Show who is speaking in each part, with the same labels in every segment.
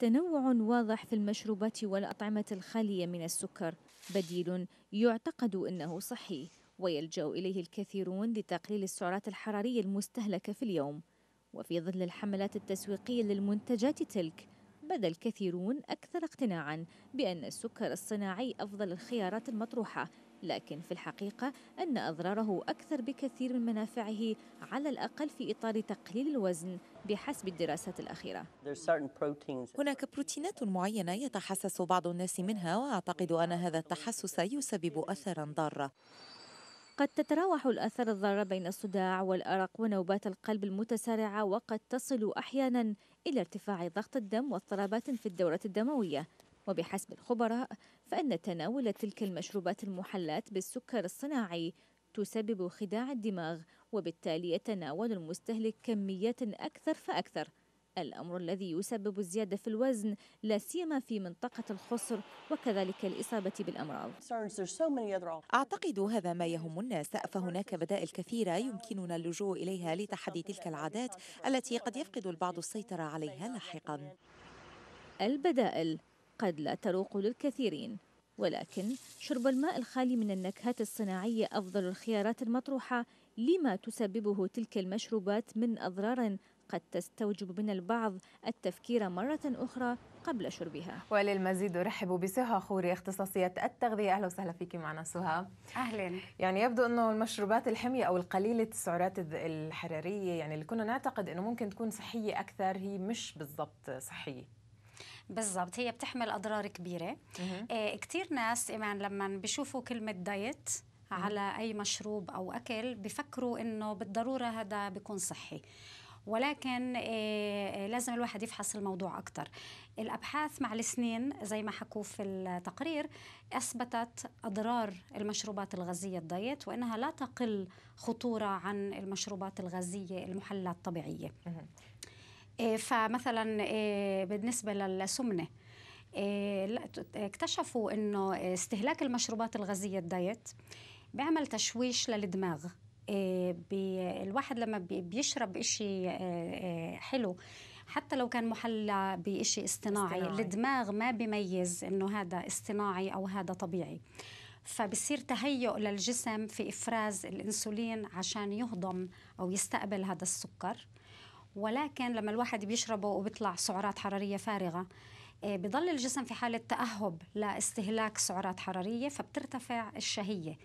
Speaker 1: تنوع واضح في المشروبات والأطعمة الخالية من السكر بديل يعتقد أنه صحي ويلجأ إليه الكثيرون لتقليل السعرات الحرارية المستهلكة في اليوم وفي ظل الحملات التسويقية للمنتجات تلك بدا الكثيرون أكثر اقتناعا بأن السكر الصناعي أفضل الخيارات المطروحة لكن في الحقيقة أن أضراره أكثر بكثير من منافعه على الأقل في إطار تقليل الوزن بحسب الدراسات الأخيرة هناك بروتينات معينة يتحسس بعض الناس منها وأعتقد أن هذا التحسس يسبب أثرا ضارة قد تتراوح الآثار الضارة بين الصداع والأرق ونوبات القلب المتسارعة وقد تصل أحيانا إلى ارتفاع ضغط الدم واضطرابات في الدورة الدموية وبحسب الخبراء فإن تناول تلك المشروبات المحلات بالسكر الصناعي تسبب خداع الدماغ وبالتالي يتناول المستهلك كميات أكثر فأكثر الأمر الذي يسبب الزيادة في الوزن لا سيما في منطقة الخصر وكذلك الإصابة بالأمراض أعتقد هذا ما يهم الناس فهناك بدائل كثيرة يمكننا اللجوء إليها لتحدي تلك العادات التي قد يفقد البعض السيطرة عليها لاحقا البدائل قد لا تروق للكثيرين ولكن شرب الماء الخالي من النكهات الصناعية أفضل الخيارات المطروحة لما تسببه تلك المشروبات من أضرار قد تستوجب من البعض التفكير مرة أخرى قبل شربها وللمزيد
Speaker 2: أرحب بسهى خوري اختصاصية التغذية أهلا وسهلا فيك معنا سهى أهلا يعني يبدو أنه المشروبات الحمية أو القليلة السعرات الحرارية يعني اللي كنا نعتقد أنه ممكن
Speaker 3: تكون صحية أكثر هي مش
Speaker 2: بالضبط صحية
Speaker 3: بالضبط هي بتحمل اضرار كبيره آه، كثير ناس ايمان لما بيشوفوا كلمه دايت على اي مشروب او اكل بفكروا انه بالضروره هذا بيكون صحي ولكن آه، آه، لازم الواحد يفحص الموضوع أكثر الأبحاث مع السنين زي ما حكوا في التقرير أثبتت أضرار المشروبات الغازية الدايت وأنها لا تقل خطورة عن المشروبات الغازية المحلات الطبيعية آه، فمثلا بالنسبة للسمنة اكتشفوا أنه استهلاك المشروبات الغازية الدايت بيعمل تشويش للدماغ آه، الواحد لما بيشرب إشي آه، آه، حلو حتى لو كان محلى بإشي اصطناعي, اصطناعي الدماغ ما بيميز إنه هذا اصطناعي أو هذا طبيعي فبصير تهيؤ للجسم في إفراز الأنسولين عشان يهضم أو يستقبل هذا السكر ولكن لما الواحد بيشربه وبيطلع سعرات حرارية فارغة بضل الجسم في حالة تأهب لاستهلاك سعرات حرارية فبترتفع الشهية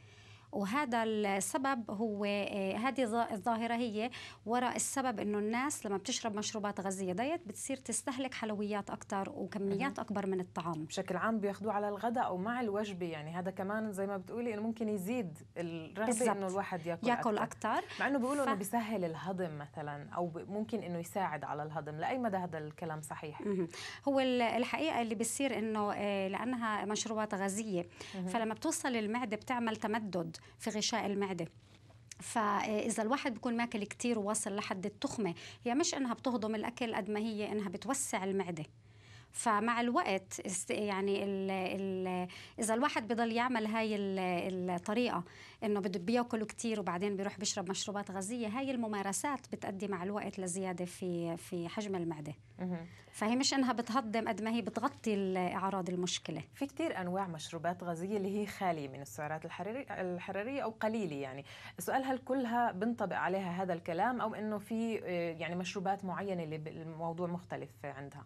Speaker 3: وهذا السبب هو آه، هذه الظاهرة هي وراء السبب انه الناس لما بتشرب مشروبات غازية دايت بتصير تستهلك حلويات اكثر وكميات اكبر من الطعام
Speaker 2: بشكل عام بياخذوه على الغداء او مع الوجبة يعني هذا كمان زي ما بتقولي انه ممكن يزيد الرغبة انه الواحد ياكل ياكل اكثر مع انه بيقولوا ف... انه بيسهل الهضم مثلا او ممكن انه
Speaker 3: يساعد على الهضم لاي مدى هذا الكلام صحيح هو الحقيقة اللي بيصير انه آه، لانها مشروبات غازية فلما بتوصل المعدة بتعمل تمدد في غشاء المعده فإذا الواحد بيكون ماكل كتير وواصل لحد التخمة هي مش إنها بتهضم الأكل قد ما هي إنها بتوسع المعدة فمع الوقت يعني الـ الـ اذا الواحد بضل يعمل هاي الطريقه انه بده بياكل كثير وبعدين بيروح بيشرب مشروبات غازيه هاي الممارسات بتأدي مع الوقت لزياده في في حجم المعده فهي مش انها بتهضم قد ما هي بتغطي اعراض المشكله في كثير انواع مشروبات غازيه اللي هي خاليه من السعرات الحراريه او قليله
Speaker 2: يعني السؤال هل كلها بنطبق عليها هذا الكلام او انه في آه، يعني مشروبات معينه اللي الموضوع مختلف عندها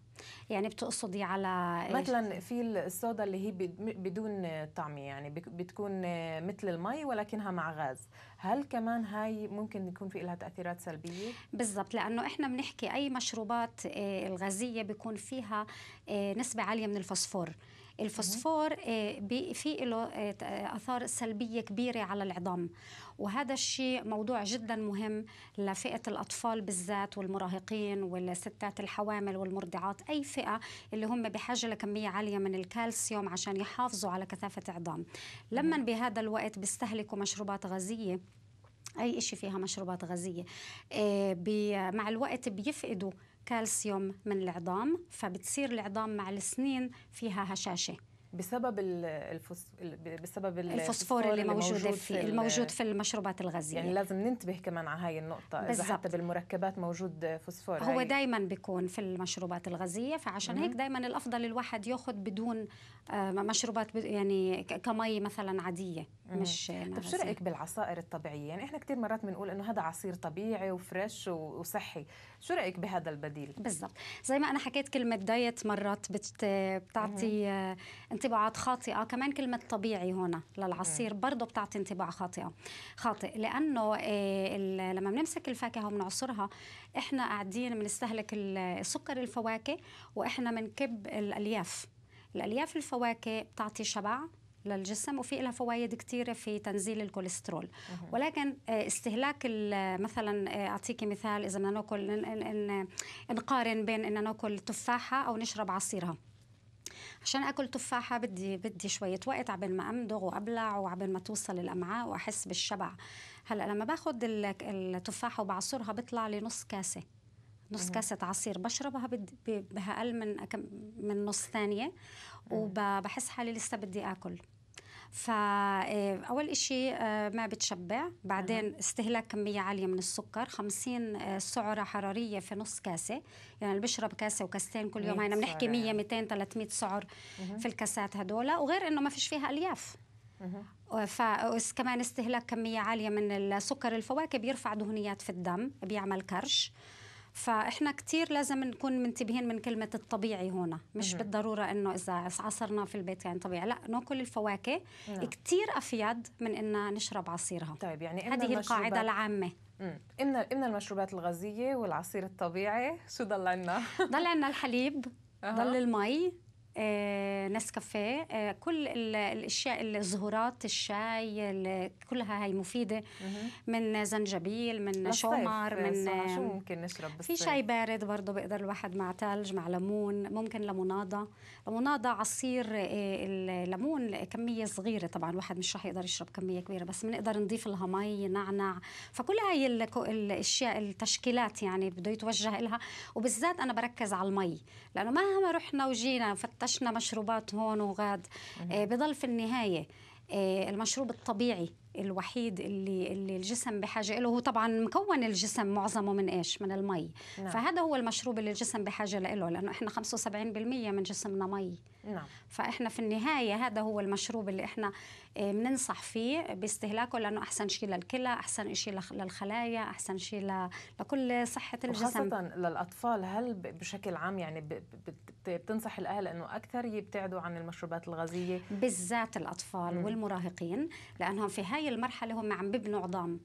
Speaker 2: يعني
Speaker 3: بتقص تقصدي على إيش؟ مثلا في
Speaker 2: الصودا اللي هي بدون طعم يعني بتكون آه، مثل المي ولكنها مع
Speaker 3: غاز هل كمان هاي ممكن يكون في لها تاثيرات سلبيه بالضبط لانه احنا بنحكي اي مشروبات آه، الغازيه بيكون فيها آه، نسبه عاليه من الفوسفور الفوسفور آه، في له آه، آه، اثار سلبيه كبيره على العظام وهذا الشيء موضوع جدا مهم لفئه الاطفال بالذات والمراهقين والستات الحوامل والمرضعات اي فئه اللي هم بحاجه لكميه عاليه من الكالسيوم عشان يحافظوا على كثافه عظام لما بهذا الوقت بيستهلكوا مشروبات غازيه اي شيء فيها مشروبات غازيه مع الوقت بيفقدوا كالسيوم من العظام فبتصير العظام مع السنين فيها هشاشه
Speaker 2: بسبب الفوس... بسبب الفوسفور اللي موجود, موجود في الموجود في المشروبات الغازيه يعني لازم ننتبه كمان على هاي النقطه بالزبط. اذا حتى بالمركبات موجود فوسفور هو
Speaker 3: دائما بيكون في المشروبات الغازيه فعشان هيك دائما الافضل الواحد ياخذ بدون آه، مشروبات يعني كمي مثلا عاديه مش طب شو رايك بالعصائر
Speaker 2: الطبيعيه يعني احنا كثير مرات بنقول انه هذا عصير طبيعي وفريش وصحي شو رايك
Speaker 3: بهذا البديل بالضبط زي ما انا حكيت كلمه دايت مرات بتعطي انطباعات خاطئه كمان كلمه طبيعي هنا للعصير برضه بتعطي انطباع خاطئه خاطئ لانه آه، لما بنمسك الفاكهه وبنعصرها احنا قاعدين بنستهلك السكر الفواكه واحنا بنكب الالياف الالياف الفواكه بتعطي شبع للجسم وفي لها فوائد كثيره في تنزيل الكوليسترول ولكن آه، استهلاك مثلا آه، اعطيكي مثال اذا بدنا ناكل نقارن بين ان ناكل تفاحه او نشرب عصيرها عشان اكل تفاحه بدي بدي شويه وقت عبين ما امضغ وابلع وعبين ما توصل الامعاء واحس بالشبع هلا لما باخذ التفاحه وبعصرها بيطلع لي نص كاسه نص كاسة عصير بشربها بأقل من من نص ثانية وبحس حالي لسه بدي آكل فأول آه، إشي آه، ما بتشبع بعدين استهلاك كمية عالية من السكر 50 آه، سعرة حرارية في نص كاسة يعني اللي بشرب كاسة وكاستين كل يوم هنا يعني بنحكي 100 200 300 سعر في الكاسات هدول وغير إنه ما فيش فيها ألياف فكمان استهلاك كمية عالية من السكر الفواكه بيرفع دهنيات في الدم بيعمل كرش فاحنا كثير لازم نكون منتبهين من كلمه الطبيعي هنا مش مم. بالضروره انه اذا عصرنا في البيت يعني طبيعي لا ناكل الفواكه نعم. كثير افيد من ان نشرب عصيرها طيب يعني هذه القاعده العامه
Speaker 2: امنا امنا المشروبات الغازيه والعصير الطبيعي شو ضل عندنا
Speaker 3: ضل عندنا الحليب ضل المي آه، نسكافيه آه، كل الاشياء الزهورات الشاي كلها هي مفيده من زنجبيل من شومر من آه، شو ممكن
Speaker 2: نشرب بالصيف في شاي
Speaker 3: بارد برضه بيقدر الواحد مع ثلج مع ليمون ممكن ليموناده ليموناده عصير الليمون كميه صغيره طبعا الواحد مش رح يقدر يشرب كميه كبيره بس بنقدر نضيف لها مي نعنع فكل هاي الاشياء التشكيلات يعني بده يتوجه لها وبالذات انا بركز على المي لانه مهما رحنا وجينا فتشنا عشنا مشروبات هون وغاد آه، بضل في النهايه آه، المشروب الطبيعي الوحيد اللي اللي الجسم بحاجه له هو طبعا مكون الجسم معظمه من ايش؟ من المي نعم. فهذا هو المشروب اللي الجسم بحاجه له لانه احنا 75% من جسمنا مي نعم. فاحنا في النهايه هذا هو المشروب اللي احنا آه، بننصح فيه باستهلاكه لانه احسن شيء للكلى، احسن شيء للخلايا، احسن شيء لكل صحه الجسم وخاصه
Speaker 2: للاطفال هل بشكل عام يعني بتنصح الاهل انه اكثر يبتعدوا عن
Speaker 3: المشروبات الغازيه بالذات الاطفال مم. والمراهقين لانهم في هاي المرحله هم عم ببنوا عظام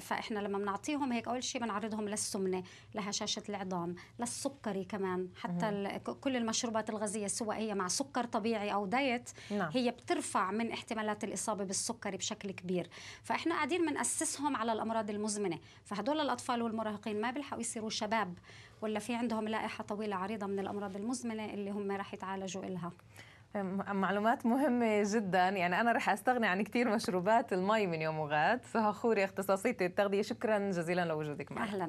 Speaker 3: فاحنا لما بنعطيهم هيك اول شيء بنعرضهم للسمنه لهشاشه العظام للسكري كمان حتى كل المشروبات الغازيه سواء هي مع سكر طبيعي او دايت نعم. هي بترفع من احتمالات الاصابه بالسكري بشكل كبير فاحنا قاعدين بناسسهم على الامراض المزمنه فهدول الاطفال والمراهقين ما بيلحقوا يصيروا شباب ولا في عندهم لائحه طويله عريضه من الامراض المزمنه اللي هم راح يتعالجوا إلها
Speaker 2: معلومات مهمة جدا يعني أنا رح أستغني عن كثير مشروبات المي من يوم وغد سهى خوري اختصاصيتي التغذية شكرا جزيلا لوجودك معي أهلا